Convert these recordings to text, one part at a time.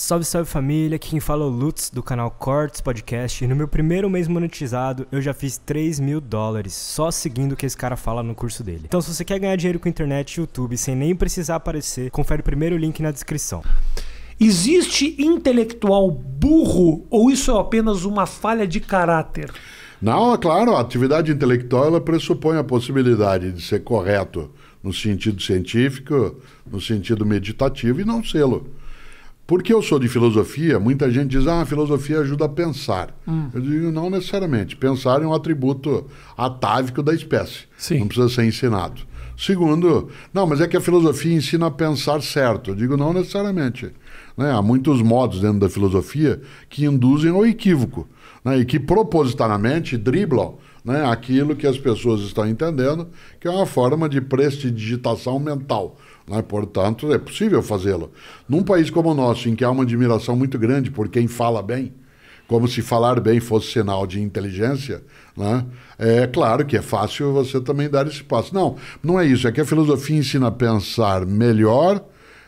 Salve, salve família, aqui quem fala é o Lutz do canal Cortes Podcast e no meu primeiro mês monetizado eu já fiz 3 mil dólares só seguindo o que esse cara fala no curso dele. Então se você quer ganhar dinheiro com internet e YouTube sem nem precisar aparecer, confere o primeiro link na descrição. Existe intelectual burro ou isso é apenas uma falha de caráter? Não, é claro, a atividade intelectual ela pressupõe a possibilidade de ser correto no sentido científico, no sentido meditativo e não sê-lo. Porque eu sou de filosofia, muita gente diz, ah, a filosofia ajuda a pensar. Hum. Eu digo, não necessariamente. Pensar é um atributo atávico da espécie. Sim. Não precisa ser ensinado. Segundo, não, mas é que a filosofia ensina a pensar certo. Eu digo, não necessariamente. Né? Há muitos modos dentro da filosofia que induzem ao equívoco né? e que propositadamente driblam né? aquilo que as pessoas estão entendendo, que é uma forma de prestidigitação mental né? Portanto, é possível fazê-lo. Num país como o nosso, em que há uma admiração muito grande por quem fala bem, como se falar bem fosse sinal de inteligência, né? é claro que é fácil você também dar esse passo. Não, não é isso. É que a filosofia ensina a pensar melhor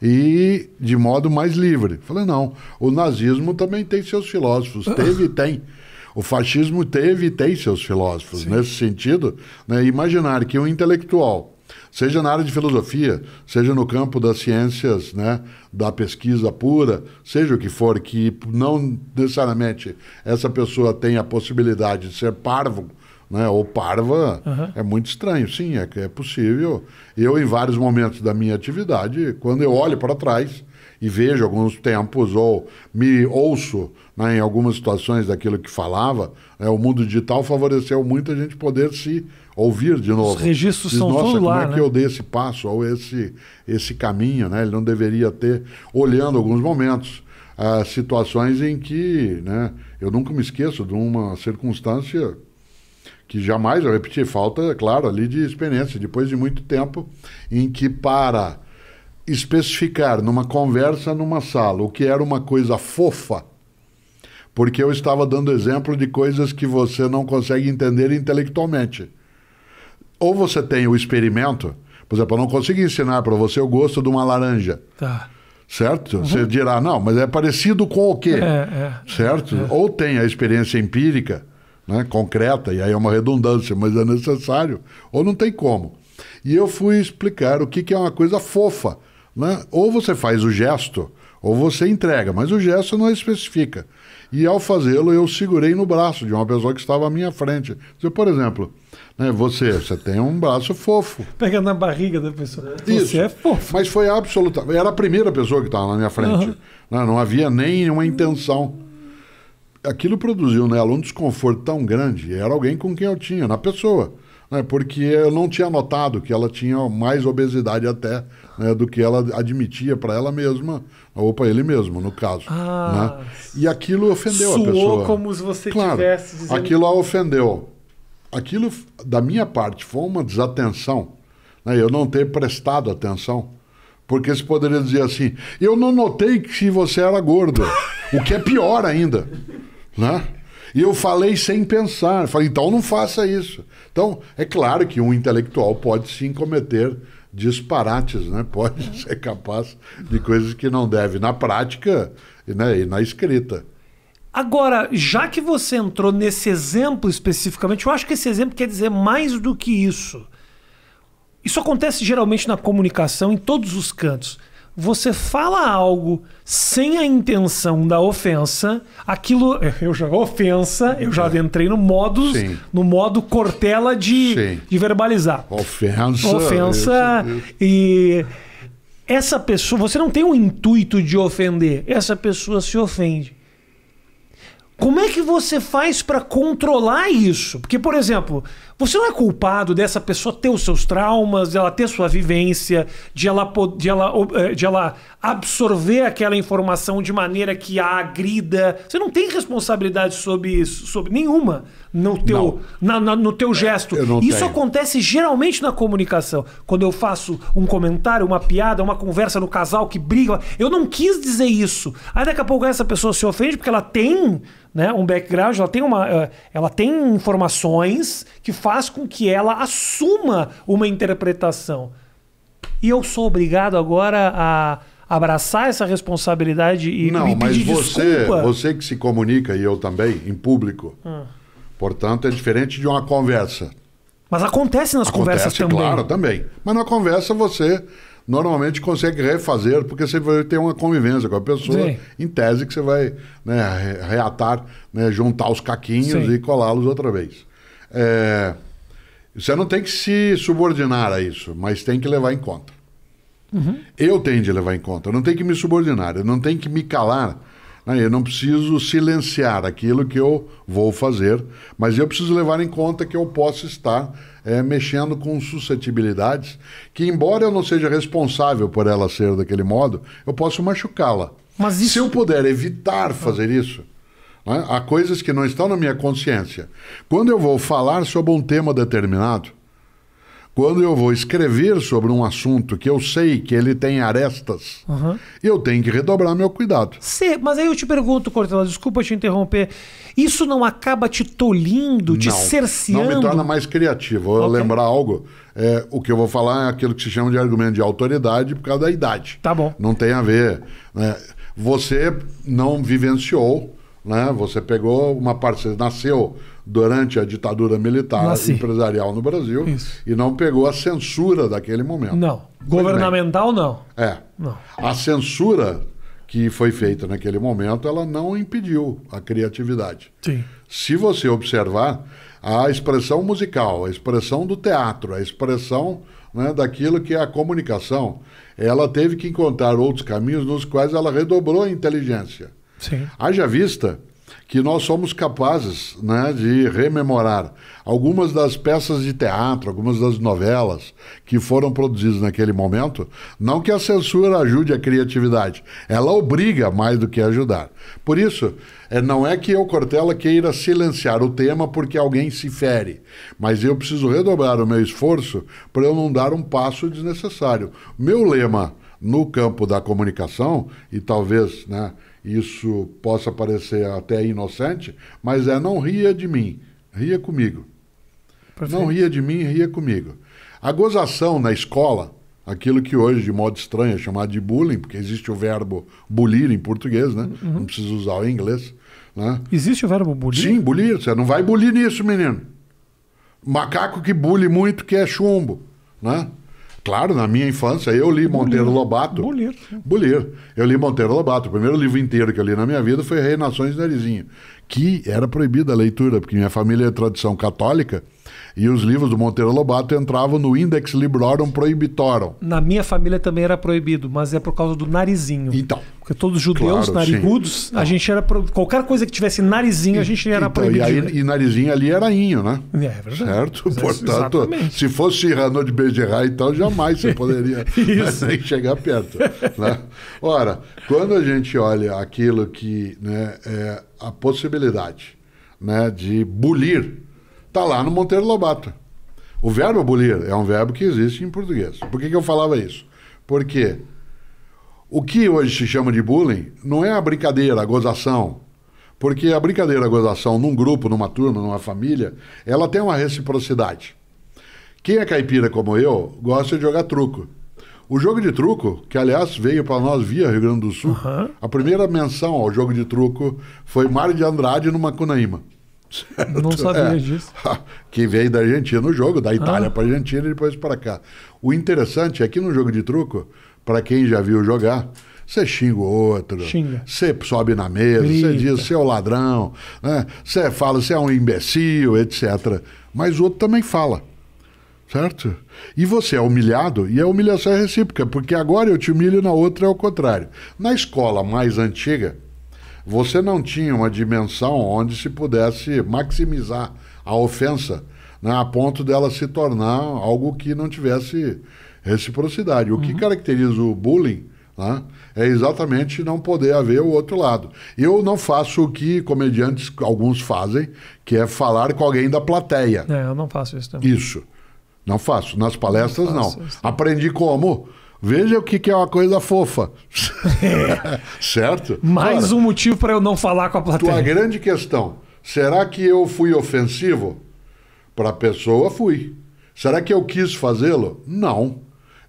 e de modo mais livre. Falei, não, o nazismo também tem seus filósofos, teve e tem. O fascismo teve e tem seus filósofos. Sim. Nesse sentido, né? imaginar que um intelectual seja na área de filosofia, seja no campo das ciências, né, da pesquisa pura, seja o que for, que não necessariamente essa pessoa tenha a possibilidade de ser parvo, né, ou parva, uhum. é muito estranho. Sim, é, é possível. Eu, em vários momentos da minha atividade, quando eu olho para trás, e vejo alguns tempos ou me ouço né, em algumas situações daquilo que falava, é o mundo digital favoreceu muito a gente poder se ouvir de novo. Os registros Diz, são Nossa, como lá, é né? que eu dei esse passo ou esse, esse caminho, né? Ele não deveria ter, olhando alguns momentos, ah, situações em que, né? Eu nunca me esqueço de uma circunstância que jamais eu repeti, falta, é claro, ali de experiência, depois de muito tempo, em que para especificar numa conversa numa sala o que era uma coisa fofa, porque eu estava dando exemplo de coisas que você não consegue entender intelectualmente. Ou você tem o experimento, por exemplo, eu não consegui ensinar para você o gosto de uma laranja. Tá. Certo? Uhum. Você dirá, não, mas é parecido com o quê? É, é. Certo? É. Ou tem a experiência empírica, né, concreta, e aí é uma redundância, mas é necessário, ou não tem como. E eu fui explicar o que, que é uma coisa fofa. Né? Ou você faz o gesto, ou você entrega, mas o gesto não especifica. E ao fazê-lo, eu segurei no braço de uma pessoa que estava à minha frente. Por exemplo, né, você, você tem um braço fofo. Pega na barriga da pessoa. Isso. Você é fofo. Mas foi absoluta. Era a primeira pessoa que estava na minha frente. Uhum. Não, né, não havia nem uma intenção. Aquilo produziu nela um desconforto tão grande. Era alguém com quem eu tinha, na pessoa né, porque eu não tinha notado que ela tinha mais obesidade até né, do que ela admitia para ela mesma, ou para ele mesmo, no caso. Ah, né? E aquilo ofendeu a pessoa. como se você claro, tivesse dizendo... Aquilo a ofendeu. Aquilo, da minha parte, foi uma desatenção. Né, eu não ter prestado atenção. Porque se poderia dizer assim, eu não notei que você era gorda. o que é pior ainda. Né? E eu falei sem pensar. Falei, então não faça isso. Então, é claro que um intelectual pode sim cometer disparates, né? Pode ser capaz de coisas que não deve na prática né? e na escrita. Agora, já que você entrou nesse exemplo especificamente, eu acho que esse exemplo quer dizer mais do que isso. Isso acontece geralmente na comunicação, em todos os cantos você fala algo sem a intenção da ofensa, aquilo eh, eu já ofensa, eu já uhum. entrei no modo, no modo cortela de, de verbalizar. Ofensa. Ofensa isso, e essa pessoa, você não tem o intuito de ofender, essa pessoa se ofende. Como é que você faz para controlar isso? Porque, por exemplo, você não é culpado dessa pessoa ter os seus traumas, ela ter sua vivência, de ela, de ela, eh, de ela absorver aquela informação de maneira que a agrida. Você não tem responsabilidade sobre, sobre nenhuma no teu, na, na, no teu é, gesto. Isso tenho. acontece geralmente na comunicação. Quando eu faço um comentário, uma piada, uma conversa no casal que briga, eu não quis dizer isso. Aí daqui a pouco essa pessoa se ofende porque ela tem né, um background, ela tem, uma, eh, ela tem informações que faz com que ela assuma uma interpretação. E eu sou obrigado agora a abraçar essa responsabilidade e Não, me pedir mas você, desculpa. você que se comunica e eu também em público. Hum. Portanto, é diferente de uma conversa. Mas acontece nas acontece, conversas também. Claro, também. Mas na conversa você normalmente consegue refazer, porque você vai ter uma convivência com a pessoa, Sim. em tese que você vai né, reatar, né, juntar os caquinhos Sim. e colá-los outra vez. É, você não tem que se subordinar a isso, mas tem que levar em conta. Uhum. Eu tenho de levar em conta, eu não tenho que me subordinar, eu não tenho que me calar, né, eu não preciso silenciar aquilo que eu vou fazer, mas eu preciso levar em conta que eu posso estar é, mexendo com suscetibilidades que, embora eu não seja responsável por ela ser daquele modo, eu posso machucá-la. Mas isso... Se eu puder evitar ah. fazer isso, né, há coisas que não estão na minha consciência. Quando eu vou falar sobre um tema determinado, quando eu vou escrever sobre um assunto que eu sei que ele tem arestas, uhum. eu tenho que redobrar meu cuidado. Cê, mas aí eu te pergunto, Cortella, desculpa te interromper, isso não acaba te tolindo, te cerceando? Não me torna mais criativo. Vou okay. lembrar algo. É, o que eu vou falar é aquilo que se chama de argumento de autoridade por causa da idade. Tá bom. Não tem a ver. Né? Você não vivenciou, né? Você pegou uma parceira, nasceu durante a ditadura militar Nasci. Ah, empresarial no Brasil Isso. e não pegou a censura daquele momento. Não. Foi Governamental, bem. não. É. Não. A censura que foi feita naquele momento, ela não impediu a criatividade. Sim. Se você observar, a expressão musical, a expressão do teatro, a expressão né, daquilo que é a comunicação, ela teve que encontrar outros caminhos nos quais ela redobrou a inteligência. Sim. Haja vista que nós somos capazes né, de rememorar algumas das peças de teatro, algumas das novelas que foram produzidas naquele momento. Não que a censura ajude a criatividade, ela obriga mais do que ajudar. Por isso, é, não é que eu, Cortella, queira silenciar o tema porque alguém se fere, mas eu preciso redobrar o meu esforço para eu não dar um passo desnecessário. Meu lema no campo da comunicação, e talvez, né? isso possa parecer até inocente, mas é não ria de mim, ria comigo. Perfeito. Não ria de mim, ria comigo. A gozação na escola, aquilo que hoje, de modo estranho, é chamado de bullying, porque existe o verbo bulir em português, né? Uhum. Não precisa usar o inglês. Né? Existe o verbo bulir? Sim, bulir. Você não vai bulir nisso, menino. Macaco que bule muito que é chumbo, né? Claro, na minha infância eu li Monteiro Lobato. Bolheiro. Bolheiro. Eu li Monteiro Lobato. O primeiro livro inteiro que eu li na minha vida foi Reinações do Narizinho, que era proibida a leitura, porque minha família é tradição católica. E os livros do Monteiro Lobato entravam no Index Librorum Prohibitorum. Na minha família também era proibido, mas é por causa do narizinho. Então. Porque todos os judeus claro, narigudos, sim. a ah. gente era pro... qualquer coisa que tivesse narizinho, a gente era então, proibido. E, aí, e narizinho ali era inho, né? É, é verdade. Certo? Mas é, Portanto, exatamente. se fosse Cyrano de Bergerat, então jamais você poderia né, nem chegar perto. Né? Ora, quando a gente olha aquilo que né, é a possibilidade né, de bulir Está lá no Monteiro Lobato. O verbo abolir é um verbo que existe em português. Por que, que eu falava isso? Porque o que hoje se chama de bullying não é a brincadeira, a gozação. Porque a brincadeira, a gozação num grupo, numa turma, numa família, ela tem uma reciprocidade. Quem é caipira como eu gosta de jogar truco. O jogo de truco, que aliás veio para nós via Rio Grande do Sul, uhum. a primeira menção ao jogo de truco foi Mário de Andrade no Macunaíma. Certo? Não sabia é. disso. Que veio da Argentina no jogo, da Itália ah. para a Argentina e depois para cá. O interessante é que no jogo de truco, para quem já viu jogar, você xinga o outro, você sobe na mesa, você diz você é o ladrão, né? você né? fala você é um imbecil, etc. Mas o outro também fala. Certo? E você é humilhado, e a humilhação é recíproca, porque agora eu te humilho, na outra é o contrário. Na escola mais antiga, você não tinha uma dimensão onde se pudesse maximizar a ofensa né, a ponto dela se tornar algo que não tivesse reciprocidade. O uhum. que caracteriza o bullying né, é exatamente não poder haver o outro lado. Eu não faço o que comediantes alguns fazem, que é falar com alguém da plateia. É, eu não faço isso também. Isso. Não faço. Nas palestras, não. não. Aprendi como? Veja o que, que é uma coisa fofa. É. certo? Mais um motivo para eu não falar com a plateia. Tua grande questão: será que eu fui ofensivo? Para a pessoa, fui. Será que eu quis fazê-lo? Não.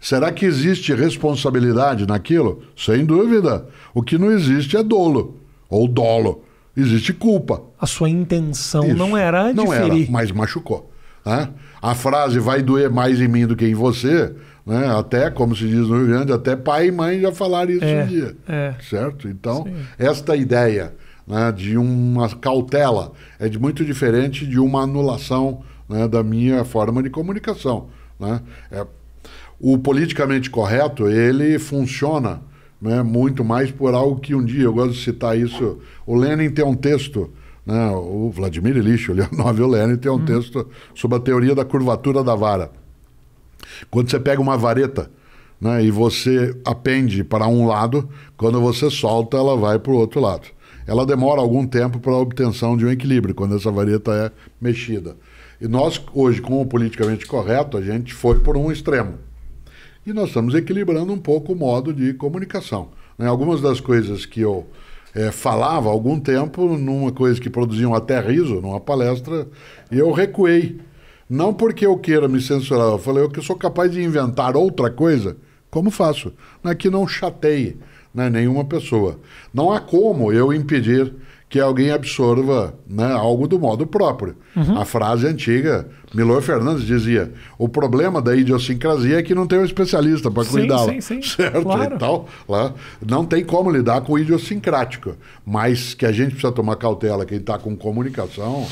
Será que existe responsabilidade naquilo? Sem dúvida. O que não existe é dolo ou dolo. Existe culpa. A sua intenção Isso. não era não ferir. Não era, mas machucou. Né? A frase vai doer mais em mim do que em você né? Até, como se diz no Rio Grande, até pai e mãe já falaram isso é, um dia. É. Certo? Então, Sim. esta ideia né, de uma cautela é de muito diferente de uma anulação né, da minha forma de comunicação. Né? É, o politicamente correto, ele funciona né, muito mais por algo que um dia, eu gosto de citar isso, o Lenin tem um texto né, o Vladimir Ilyich Ulyanov e o Lenin tem um hum. texto sobre a teoria da curvatura da vara. Quando você pega uma vareta né, e você apende para um lado, quando você solta, ela vai para o outro lado. Ela demora algum tempo para a obtenção de um equilíbrio, quando essa vareta é mexida. E nós, hoje, com o politicamente correto, a gente foi por um extremo. E nós estamos equilibrando um pouco o modo de comunicação. Né? Algumas das coisas que eu é, falava há algum tempo, numa coisa que produziam até riso, numa palestra, e eu recuei não porque eu queira me censurar. Eu falei, eu que sou capaz de inventar outra coisa, como faço? é que não chateie né, nenhuma pessoa. Não há como eu impedir que alguém absorva né, algo do modo próprio. Uhum. A frase antiga, Milor Fernandes dizia: o problema da idiosincrasia é que não tem um especialista para cuidá-la. Certo? Claro. Então, lá, não tem como lidar com o idiosincrático. Mas que a gente precisa tomar cautela, quem está com comunicação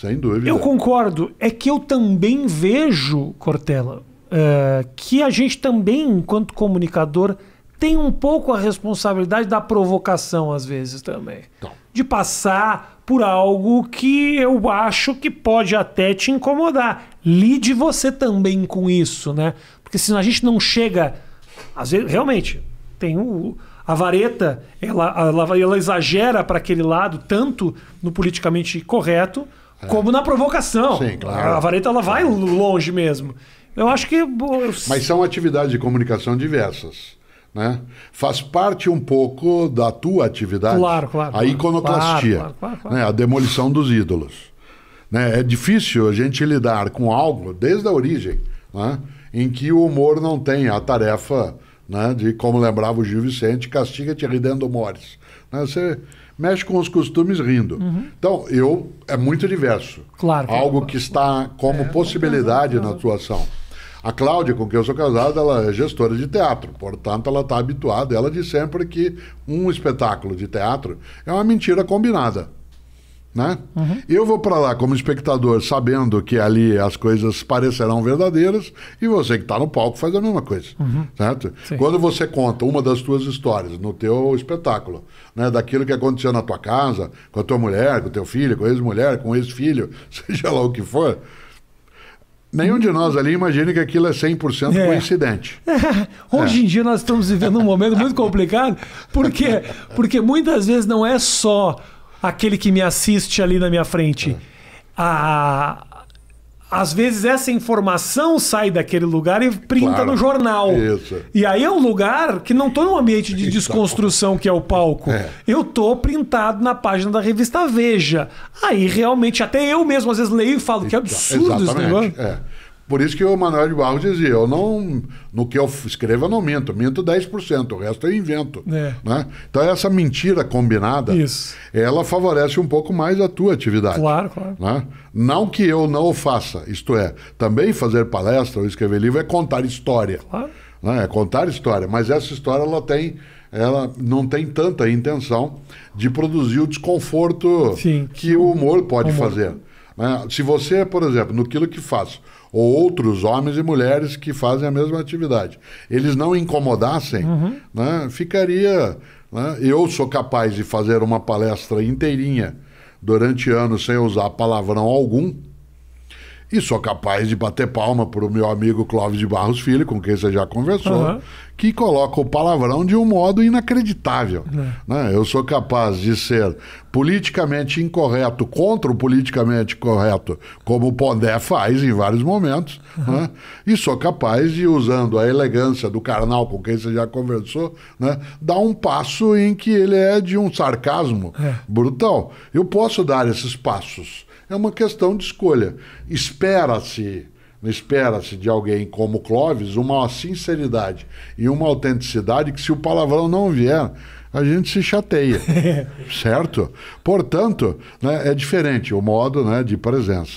sem dúvida. Eu concordo. É que eu também vejo, Cortella, uh, que a gente também, enquanto comunicador, tem um pouco a responsabilidade da provocação, às vezes, também. Então. De passar por algo que eu acho que pode até te incomodar. Lide você também com isso, né? Porque se a gente não chega. Às vezes, realmente, tem o. A vareta, ela, ela, ela exagera para aquele lado, tanto no politicamente correto, é. Como na provocação. Sim, claro. A vareta ela vai longe mesmo. Eu acho que. Mas são atividades de comunicação diversas. Né? Faz parte um pouco da tua atividade. Claro, claro. A iconoclastia. Claro, claro, claro, né? A demolição dos ídolos. Né? É difícil a gente lidar com algo desde a origem, né? em que o humor não tem a tarefa né? de, como lembrava o Gil Vicente, castiga-te ridendo mores. Né? Você mexe com os costumes rindo. Uhum. Então, eu é muito diverso. Claro. É Algo que está como é, possibilidade na atuação. A Cláudia, com quem eu sou casado, ela é gestora de teatro, portanto, ela está habituada, ela diz sempre que um espetáculo de teatro é uma mentira combinada. Né? Uhum. Eu vou para lá como espectador, sabendo que ali as coisas parecerão verdadeiras, e você que está no palco faz a mesma coisa, uhum. certo? Sim. Quando você conta uma das suas histórias no teu espetáculo, né, daquilo que aconteceu na tua casa, com a tua mulher, com o teu filho, com a ex-mulher, com o ex-filho, seja lá o que for, Nenhum de nós ali imagina que aquilo é 100% é. coincidente. É. Hoje é. em dia nós estamos vivendo um momento muito complicado, porque, porque muitas vezes não é só aquele que me assiste ali na minha frente. A, às vezes essa informação sai daquele lugar e printa claro, no jornal. Isso. E aí é um lugar que não estou num ambiente de então. desconstrução que é o palco. É. Eu estou printado na página da revista Veja. Aí realmente até eu mesmo às vezes leio e falo que absurdo esse negócio. É. Por isso que o Manuel de Barros dizia, eu não, no que eu escrevo eu não minto, minto 10%, o resto eu invento. É. Né? Então essa mentira combinada, isso. ela favorece um pouco mais a tua atividade. Claro, claro. Né? Não que eu não o faça, isto é, também fazer palestra ou escrever livro é contar história. Claro. Né? É contar história, mas essa história ela tem ela não tem tanta intenção de produzir o desconforto Sim. que o humor pode humor. fazer. Né? Se você, por exemplo, no quilo que faço ou outros homens e mulheres que fazem a mesma atividade, eles não incomodassem, uhum. né, ficaria. Né, eu sou capaz de fazer uma palestra inteirinha durante anos sem usar palavrão algum e sou capaz de bater palma para o meu amigo Clóvis de Barros Filho, com quem você já conversou, uhum. que coloca o palavrão de um modo inacreditável. Uhum. Né? Eu sou capaz de ser politicamente incorreto contra o politicamente correto, como o Pondé faz em vários momentos, uhum. né? e sou capaz de, usando a elegância do carnal com quem você já conversou, né? dar um passo em que ele é de um sarcasmo é. brutal. Eu posso dar esses passos é uma questão de escolha. Espera-se espera-se de alguém como Clóvis uma sinceridade e uma autenticidade que se o palavrão não vier, a gente se chateia, certo? Portanto, né, é diferente o modo né, de presença.